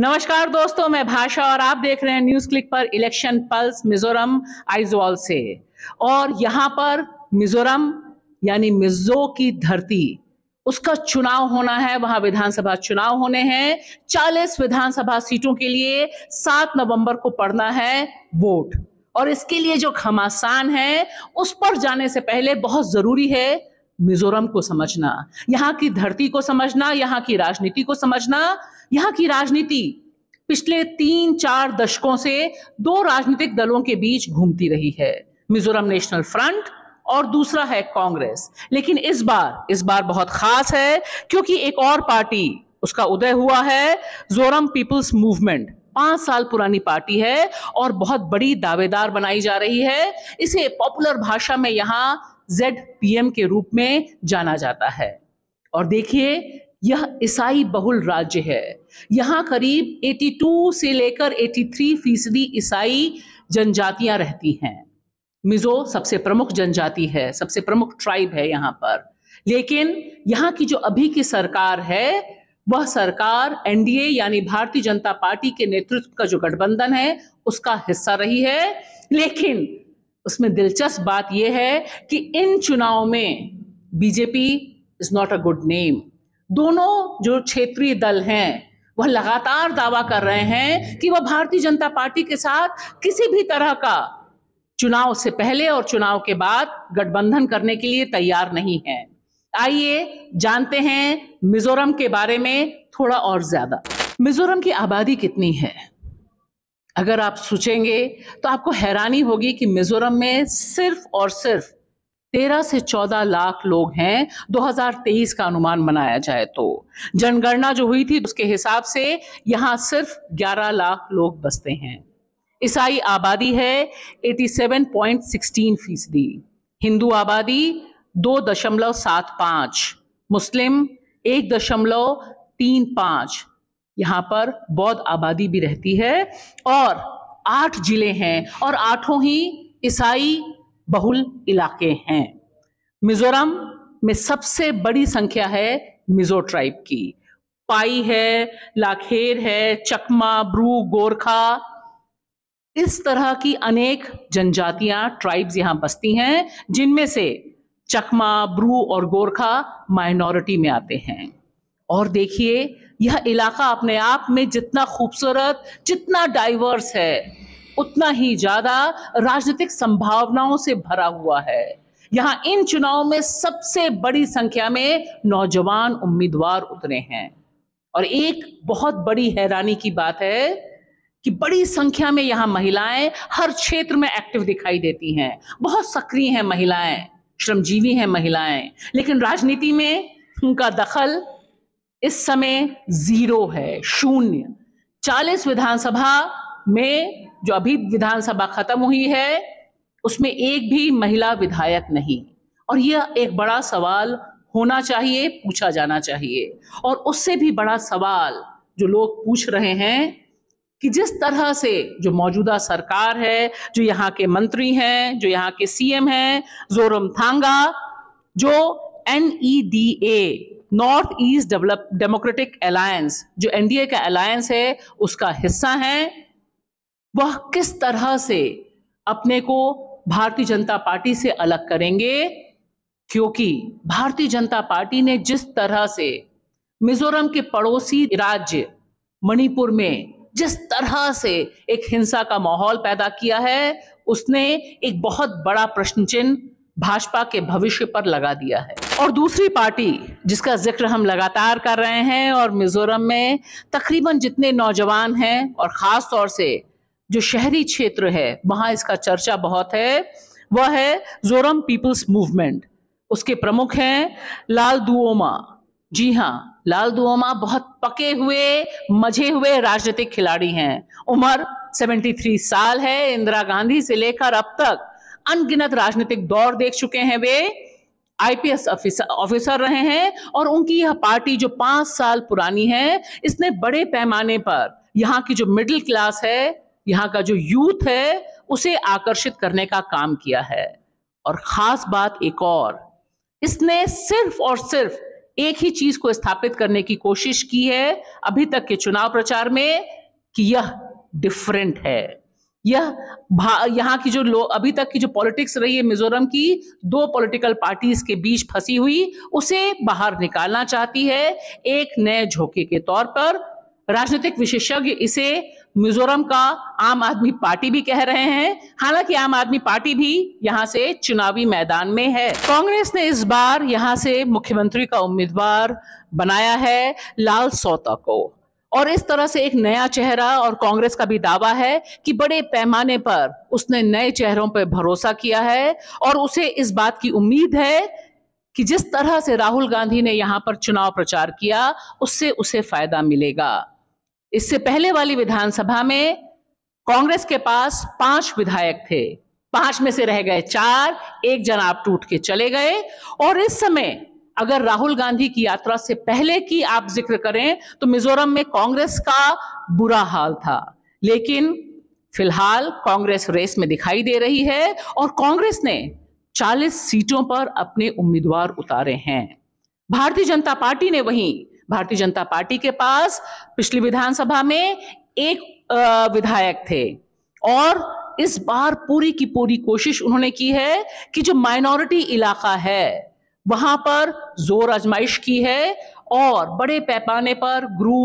नमस्कार दोस्तों मैं भाषा और आप देख रहे हैं न्यूज क्लिक पर इलेक्शन पल्स मिजोरम आइजवाल से और यहां पर मिजोरम यानी मिजो की धरती उसका चुनाव होना है वहां विधानसभा चुनाव होने हैं 40 विधानसभा सीटों के लिए 7 नवंबर को पड़ना है वोट और इसके लिए जो घमासान है उस पर जाने से पहले बहुत जरूरी है मिजोरम को समझना यहाँ की धरती को समझना यहाँ की राजनीति को समझना यहाँ की राजनीति पिछले तीन चार दशकों से दो राजनीतिक दलों के बीच घूमती रही है मिजोरम नेशनल फ्रंट और दूसरा है कांग्रेस लेकिन इस बार इस बार बहुत खास है क्योंकि एक और पार्टी उसका उदय हुआ है जोरम पीपल्स मूवमेंट पांच साल पुरानी पार्टी है और बहुत बड़ी दावेदार बनाई जा रही है इसे पॉपुलर भाषा में यहाँ जेड पीएम के रूप में जाना जाता है और देखिए यह ईसाई बहुल राज्य है यहाँ करीब 82 से लेकर 83 फीसदी ईसाई जनजातियां रहती हैं मिजो सबसे प्रमुख जनजाति है सबसे प्रमुख ट्राइब है यहाँ पर लेकिन यहाँ की जो अभी की सरकार है वह सरकार एनडीए यानी भारतीय जनता पार्टी के नेतृत्व का जो गठबंधन है उसका हिस्सा रही है लेकिन उसमें दिलचस्प बात यह है कि इन चुनाव में BJP is not a good name दोनों जो क्षेत्रीय दल हैं वह लगातार दावा कर रहे हैं कि वह भारतीय जनता पार्टी के साथ किसी भी तरह का चुनाव से पहले और चुनाव के बाद गठबंधन करने के लिए तैयार नहीं है आइए जानते हैं मिजोरम के बारे में थोड़ा और ज्यादा मिजोरम की आबादी कितनी है अगर आप सोचेंगे तो आपको हैरानी होगी कि मिज़ोरम में सिर्फ और सिर्फ तेरह से चौदह लाख लोग हैं 2023 का अनुमान बनाया जाए तो जनगणना जो हुई थी उसके हिसाब से यहाँ सिर्फ ग्यारह लाख लोग बसते हैं ईसाई आबादी है 87.16 फीसदी हिंदू आबादी दो दशमलव सात मुस्लिम एक दशमलव तीन यहाँ पर बौद्ध आबादी भी रहती है और आठ जिले हैं और आठों ही ईसाई बहुल इलाके हैं मिजोरम में सबसे बड़ी संख्या है मिजो ट्राइब की पाई है लाखेर है चकमा ब्रू गोरखा इस तरह की अनेक जनजातियां ट्राइब्स यहां बसती हैं जिनमें से चकमा ब्रू और गोरखा माइनॉरिटी में आते हैं और देखिए यह इलाका अपने आप में जितना खूबसूरत जितना डाइवर्स है उतना ही ज्यादा राजनीतिक संभावनाओं से भरा हुआ है यहाँ इन चुनावों में सबसे बड़ी संख्या में नौजवान उम्मीदवार उतरे हैं और एक बहुत बड़ी हैरानी की बात है कि बड़ी संख्या में यहाँ महिलाएं हर क्षेत्र में एक्टिव दिखाई देती हैं बहुत सक्रिय हैं महिलाएं श्रमजीवी हैं महिलाएं लेकिन राजनीति में उनका दखल इस समय जीरो है शून्य चालीस विधानसभा में जो अभी विधानसभा खत्म हुई है उसमें एक भी महिला विधायक नहीं और यह एक बड़ा सवाल होना चाहिए पूछा जाना चाहिए और उससे भी बड़ा सवाल जो लोग पूछ रहे हैं कि जिस तरह से जो मौजूदा सरकार है जो यहाँ के मंत्री हैं जो यहाँ के सीएम हैं जोरम थांगा जो N E D A North East Develop Democratic Alliance जो एनडीए का अलायंस है उसका हिस्सा है वह किस तरह से अपने को भारतीय जनता पार्टी से अलग करेंगे क्योंकि भारतीय जनता पार्टी ने जिस तरह से मिजोरम के पड़ोसी राज्य मणिपुर में जिस तरह से एक हिंसा का माहौल पैदा किया है उसने एक बहुत बड़ा प्रश्न चिन्ह भाजपा के भविष्य पर लगा दिया है और दूसरी पार्टी जिसका जिक्र हम लगातार कर रहे हैं और मिजोरम में तकरीबन जितने नौजवान हैं और ख़ास तौर से जो शहरी क्षेत्र है वहां इसका चर्चा बहुत है वह है जोरम पीपल्स मूवमेंट उसके प्रमुख हैं लाल दुओमा जी हाँ लाल दुओमा बहुत पके हुए मजे हुए राजनीतिक खिलाड़ी हैं उम्र 73 साल है इंदिरा गांधी से लेकर अब तक अनगिनत राजनीतिक दौर देख चुके हैं वे आईपीएस ऑफिसर रहे हैं और उनकी यह पार्टी जो पांच साल पुरानी है इसने बड़े पैमाने पर यहाँ की जो मिडिल क्लास है यहाँ का जो यूथ है उसे आकर्षित करने का काम किया है और खास बात एक और इसने सिर्फ और सिर्फ एक ही चीज को स्थापित करने की कोशिश की है अभी तक के चुनाव प्रचार में कि यह डिफरेंट है यह यहाँ की जो लो अभी तक की जो पॉलिटिक्स रही है मिजोरम की दो पॉलिटिकल पार्टीज के बीच फंसी हुई उसे बाहर निकालना चाहती है एक नए झोंके के तौर पर राजनीतिक विशेषज्ञ इसे मिजोरम का आम आदमी पार्टी भी कह रहे हैं हालांकि आम आदमी पार्टी भी यहां से चुनावी मैदान में है कांग्रेस ने इस बार यहां से मुख्यमंत्री का उम्मीदवार बनाया है लाल सौता को और इस तरह से एक नया चेहरा और कांग्रेस का भी दावा है कि बड़े पैमाने पर उसने नए चेहरों पर भरोसा किया है और उसे इस बात की उम्मीद है कि जिस तरह से राहुल गांधी ने यहां पर चुनाव प्रचार किया उससे उसे फायदा मिलेगा इससे पहले वाली विधानसभा में कांग्रेस के पास पांच विधायक थे पांच में से रह गए चार एक जनाब टूट के चले गए और इस समय अगर राहुल गांधी की यात्रा से पहले की आप जिक्र करें तो मिजोरम में कांग्रेस का बुरा हाल था लेकिन फिलहाल कांग्रेस रेस में दिखाई दे रही है और कांग्रेस ने 40 सीटों पर अपने उम्मीदवार उतारे हैं भारतीय जनता पार्टी ने वहीं भारतीय जनता पार्टी के पास पिछली विधानसभा में एक विधायक थे और इस बार पूरी की पूरी कोशिश उन्होंने की है कि जो माइनॉरिटी इलाका है वहां पर जोर आजमाइश की है और बड़े पैमाने पर ग्रू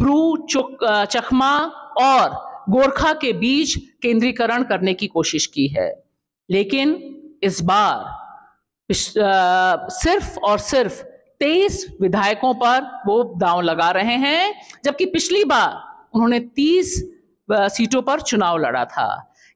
ब्रू चखमा और गोरखा के बीच केंद्रीकरण करने की कोशिश की है लेकिन इस बार आ, सिर्फ और सिर्फ तेईस विधायकों पर वो दांव लगा रहे हैं जबकि पिछली बार उन्होंने तीस सीटों पर चुनाव लड़ा था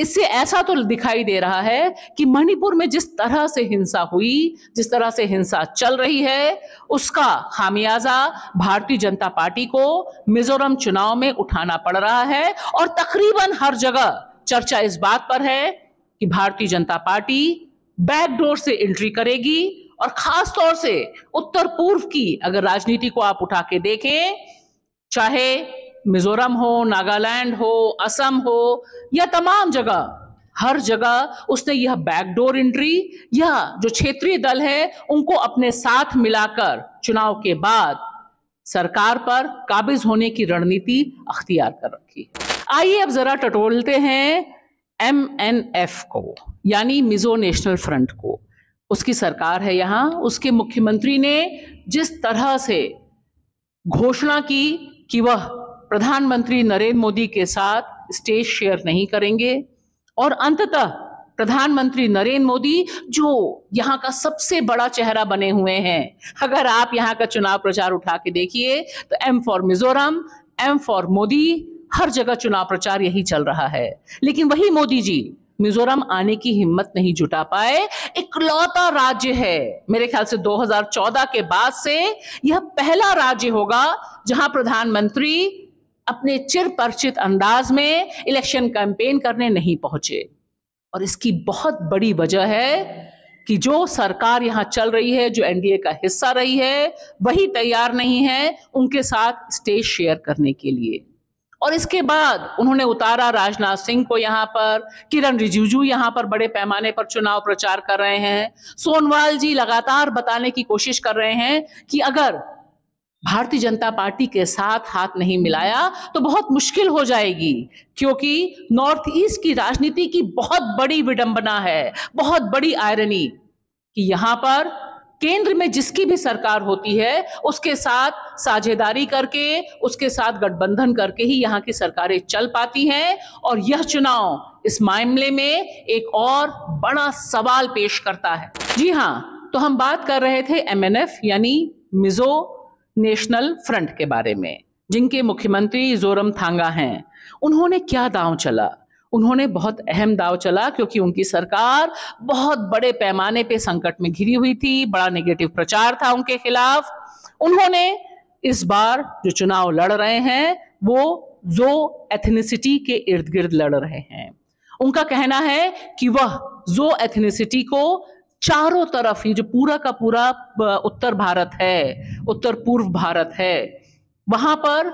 इससे ऐसा तो दिखाई दे रहा है कि मणिपुर में जिस तरह से हिंसा हुई जिस तरह से हिंसा चल रही है उसका खामियाजा भारतीय जनता पार्टी को मिजोरम चुनाव में उठाना पड़ रहा है और तकरीबन हर जगह चर्चा इस बात पर है कि भारतीय जनता पार्टी बैकडोर से एंट्री करेगी और खास तौर से उत्तर पूर्व की अगर राजनीति को आप उठा के देखें चाहे मिजोरम हो नागालैंड हो असम हो या तमाम जगह हर जगह उसने यह बैकडोर एंट्री या जो क्षेत्रीय दल है उनको अपने साथ मिलाकर चुनाव के बाद सरकार पर काबिज होने की रणनीति अख्तियार कर रखी आइए अब जरा टटोलते हैं एम एन एफ को यानी मिजो नेशनल फ्रंट को उसकी सरकार है यहां उसके मुख्यमंत्री ने जिस तरह से घोषणा की कि वह प्रधानमंत्री नरेंद्र मोदी के साथ स्टेज शेयर नहीं करेंगे और अंततः प्रधानमंत्री नरेंद्र मोदी जो यहाँ का सबसे बड़ा चेहरा बने हुए हैं अगर आप यहाँ का चुनाव प्रचार उठा के देखिए तो M for Mizoram M for Modi हर जगह चुनाव प्रचार यही चल रहा है लेकिन वही मोदी जी मिजोरम आने की हिम्मत नहीं जुटा पाए इकलौता राज्य है मेरे ख्याल से 2014 के बाद से यह पहला राज्य होगा जहां प्रधानमंत्री अपने चिर परिचित अंदाज में इलेक्शन कैंपेन करने नहीं पहुंचे और इसकी बहुत बड़ी वजह है कि जो सरकार यहां चल रही है जो एनडीए का हिस्सा रही है वही तैयार नहीं है उनके साथ स्टेज शेयर करने के लिए और इसके बाद उन्होंने उतारा राजनाथ सिंह को यहां पर किरण रिजिजू यहां पर बड़े पैमाने पर चुनाव प्रचार कर रहे हैं सोनवाल जी लगातार बताने की कोशिश कर रहे हैं कि अगर भारतीय जनता पार्टी के साथ हाथ नहीं मिलाया तो बहुत मुश्किल हो जाएगी क्योंकि नॉर्थ ईस्ट की राजनीति की बहुत बड़ी विडंबना है बहुत बड़ी आयरनी कि यहां पर केंद्र में जिसकी भी सरकार होती है उसके साथ साझेदारी करके उसके साथ गठबंधन करके ही यहाँ की सरकारें चल पाती हैं और यह चुनाव इस मामले में एक और बड़ा सवाल पेश करता है जी हाँ तो हम बात कर रहे थे एमएनएफ यानी मिजो नेशनल फ्रंट के बारे में जिनके मुख्यमंत्री जोरम थांगा हैं उन्होंने क्या दाव चला उन्होंने बहुत अहम दाव चला क्योंकि उनकी सरकार बहुत बड़े पैमाने पे संकट में घिरी हुई थी बड़ा नेगेटिव प्रचार था उनके खिलाफ उन्होंने इस बार जो चुनाव लड़ रहे हैं वो जो एथनिसिटी के इर्द गिर्द लड़ रहे हैं उनका कहना है कि वह जो एथनिसिटी को चारों तरफ ये जो पूरा का पूरा उत्तर भारत है उत्तर पूर्व भारत है वहां पर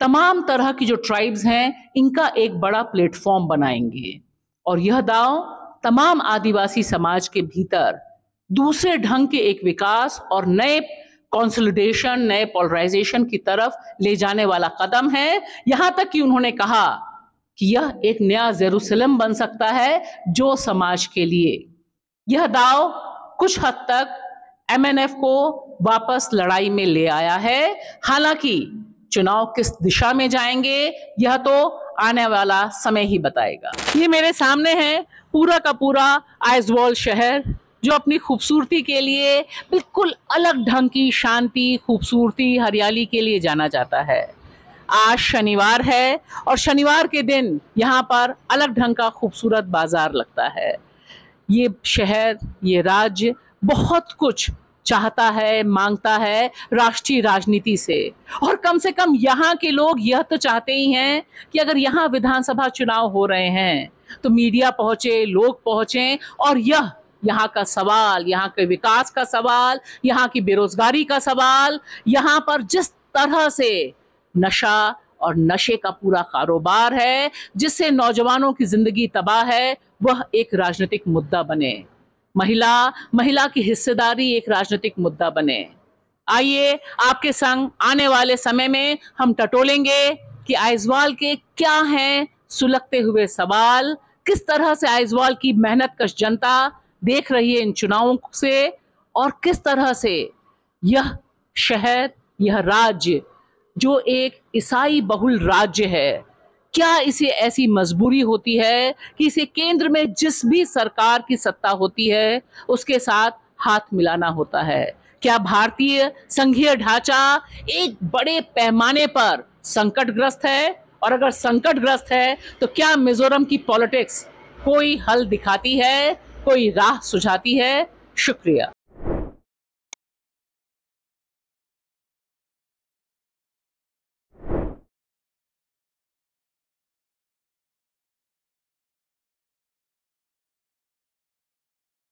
तमाम तरह की जो ट्राइब्स हैं इनका एक बड़ा प्लेटफॉर्म बनाएंगे और यह दाव तमाम आदिवासी समाज के भीतर दूसरे ढंग के एक विकास और नए कॉन्सोलिडेशन नए पोलराइजेशन की तरफ ले जाने वाला कदम है यहां तक कि उन्होंने कहा कि यह एक नया जेरूसलम बन सकता है जो समाज के लिए यह दाव कुछ हद तक एमएनएफ को वापस लड़ाई में ले आया है हालांकि चुनाव किस दिशा में जाएंगे यह तो आने वाला समय ही बताएगा ये मेरे सामने है पूरा का पूरा आइजवॉल शहर जो अपनी खूबसूरती के लिए बिल्कुल अलग ढंग की शांति खूबसूरती हरियाली के लिए जाना जाता है आज शनिवार है और शनिवार के दिन यहाँ पर अलग ढंग का खूबसूरत बाजार लगता है ये शहर ये राज्य बहुत कुछ चाहता है मांगता है राष्ट्रीय राजनीति से और कम से कम यहाँ के लोग यह तो चाहते ही हैं कि अगर यहाँ विधानसभा चुनाव हो रहे हैं तो मीडिया पहुंचे लोग पहुंचे और यह यहाँ का सवाल यहाँ के विकास का सवाल यहाँ की बेरोजगारी का सवाल यहाँ पर जिस तरह से नशा और नशे का पूरा कारोबार है जिससे नौजवानों की जिंदगी तबाह है वह एक राजनीतिक मुद्दा बने महिला महिला की हिस्सेदारी एक राजनीतिक मुद्दा बने आइए आपके संग आने वाले समय में हम टटोलेंगे कि आइजवाल के क्या हैं सुलगते हुए सवाल किस तरह से आइजवाल की मेहनत कश जनता देख रही है इन चुनावों से और किस तरह से यह शहर यह राज्य जो एक ईसाई बहुल राज्य है क्या इसे ऐसी मजबूरी होती है कि इसे केंद्र में जिस भी सरकार की सत्ता होती है उसके साथ हाथ मिलाना होता है क्या भारतीय संघीय ढांचा एक बड़े पैमाने पर संकटग्रस्त है और अगर संकटग्रस्त है तो क्या मिजोरम की पॉलिटिक्स कोई हल दिखाती है कोई राह सुझाती है शुक्रिया